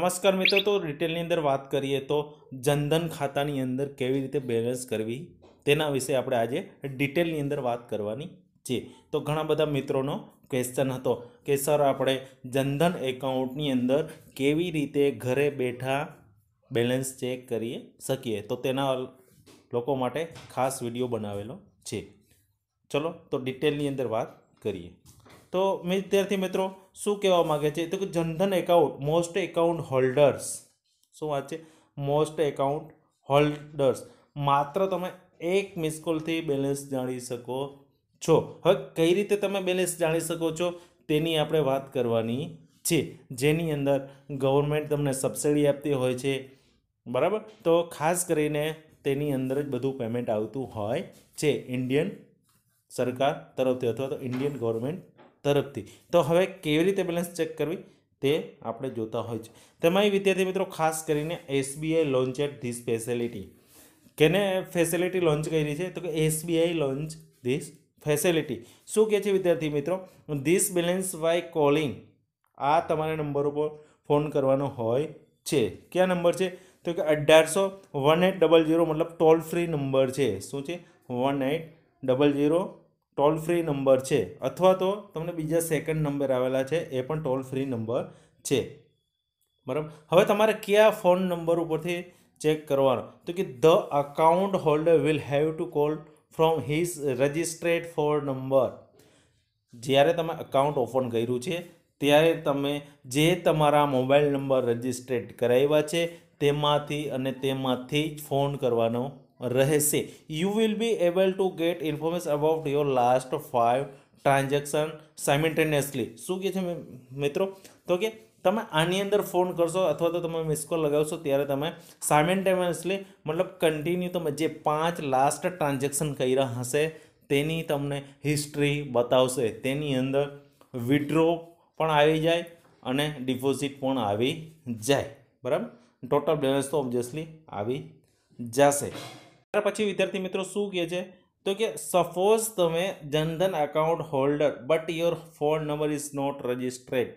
નમસ્કાર મિત્રો તો રિટેલની અંદર વાત કરીએ તો જનધન ખાતાની અંદર કેવી રીતે બેલેન્સ કરવી તેના વિશે આપણે આજે ડિટેલની અંદર વાત કરવાની છે તો ઘણા બધા મિત્રોનો ક્વેશ્ચન હતો કે સર આપણે જનધન એકાઉન્ટની અંદર કેવી રીતે ઘરે બેઠા બેલેન્સ ચેક કરી શકીએ તો તેના લોકો માટે ખાસ વિડીયો બનાવેલો છે ચલો તો ડિટેલની અંદર વાત કરીએ તો વિદ્યાર્થી મિત્રો શું કહેવા માગે છે તો કે Jan Dhan account most account holders શું વાત છે મોસ્ટ એકાઉન્ટ હોલ્ડર્સ માત્ર તમે એક મિસ બેલેન્સ જાણી શકો છો હવે કઈ રીતે તમે બેલેન્સ જાણી શકો છો તેની આપણે વાત કરવાની છે જેની અંદર ગવર્મેન્ટ તમને સબસિડી આપતી હોય છે બરાબર તો ખાસ કરીને તેની અંદર જ બધું પેમેન્ટ આવતું હોય છે ઇન્ડિયન સરકાર તરફથી અથવા તો ઇન્ડિયન ગવર્મેન્ટ તરફથી તો હવે કેવી રીતે બેલેન્સ ચેક કરવી તે આપણે જોતા હોય છે તેમાં વિદ્યાર્થી મિત્રો ખાસ કરીને SBI launch at this facility કેને ફેસિલિટી લોન્ચ કરી છે તો કે એસબીઆઈ લોન્ચ ધીસ ફેસિલિટી શું કહે છે વિદ્યાર્થી મિત્રો ધીસ બેલેન્સ બાય કોલિંગ આ તમારા નંબર ઉપર ફોન કરવાનો હોય છે કયા નંબર છે તો કે અઢારસો વન એટ ડબલ ઝીરો મતલબ ટોલ ફ્રી નંબર છે શું છે one eight double zero toll free number છે અથવા તો તમને બીજા સેકન્ડ નંબર આવેલા છે એ પણ ટોલ ફ્રી નંબર છે બરાબર હવે તમારે કયા ફોન નંબર ઉપરથી ચેક કરવાનો તો કે the account holder will have to call from his registered for number જ્યારે તમે અકાઉન્ટ ઓપન કર્યું છે ત્યારે તમે જે તમારા મોબાઈલ નંબર રજિસ્ટ્રેટ કરાવ્યા છે તેમાંથી અને તેમાંથી જ ફોન કરવાનો રહેશે you will be able to get information about your last five transaction simultaneously શું કહે છે મિત્રો તો કે તમે આની અંદર ફોન કરશો અથવા તો તમે મિસકોલ લગાવશો ત્યારે તમે સાઇમેન્ટેનિયસલી મતલબ કન્ટિન્યુ તમે જે પાંચ લાસ્ટ ટ્રાન્ઝેક્શન કર્યા હશે તેની તમને હિસ્ટ્રી બતાવશે તેની અંદર વિડ્રો પણ આવી જાય અને ડિપોઝિટ પણ આવી જાય બરાબર ટોટલ બેલેન્સ તો ઓબ્વિયસલી આવી જશે ત્યાર પછી વિદ્યાર્થી મિત્રો શું કહે છે તો કે સપોઝ તમે Jan Dhan account holder but your phone number is not registered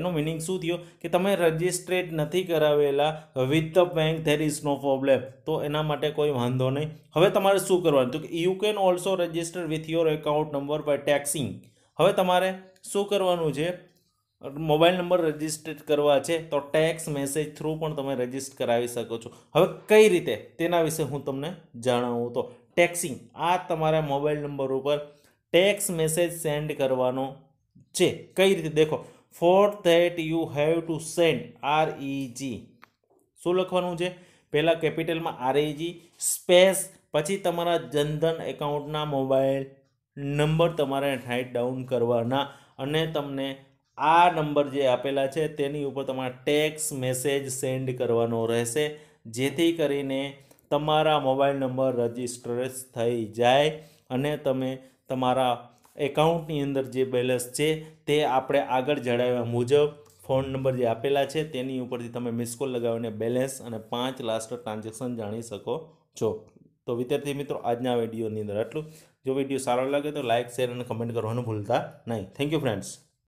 એનો મિનિંગ શું થયો કે તમે રજિસ્ટ્રેટ નથી કરાવેલા with the bank there is no problem તો એના માટે કોઈ વાંધો નહીં હવે તમારે શું કરવાનું તો કે you can also register with your account number by texting હવે તમારે શું કરવાનું છે મોબાઈલ નંબર રજીસ્ટર કરવા છે તો ટેક્સ મેસેજ થ્રુ પણ તમે રજીસ્ટર કરાવી શકો છો હવે કઈ રીતે તેના વિશે હું તમને જણાવું તો ટેક્સિંગ આ તમારા મોબાઈલ નંબર ઉપર ટેક્સ મેસેજ સેન્ડ કરવાનો છે કઈ રીતે દેખો for that you have to send R G શું લખવાનું છે પહેલાં કેપિટલમાં આર જી સ્પેસ પછી તમારા જનધન એકાઉન્ટના મોબાઈલ નંબર તમારે રાઇટ ડાઉન કરવાના અને તમને આ નંબર જે આપેલા છે તેની ઉપર તમારે ટેક્સ મેસેજ સેન્ડ કરવાનો રહેશે જેથી કરીને તમારા મોબાઈલ નંબર રજિસ્ટર થઈ જાય અને તમે તમારા એકાઉન્ટની અંદર જે બેલેન્સ છે તે આપણે આગળ જણાવ્યા મુજબ ફોન નંબર જે આપેલા છે તેની ઉપરથી તમે મિસકોલ લગાવીને બેલેન્સ અને પાંચ લાસ્ટ ટ્રાન્ઝેક્શન જાણી શકો છો તો વિદ્યાર્થી મિત્રો આજના વિડીયોની અંદર આટલું જો વિડીયો સારો લાગે તો લાઇક શેર અને કમેન્ટ કરવાનું ભૂલતા નહીં થેન્ક યુ ફ્રેન્ડ્સ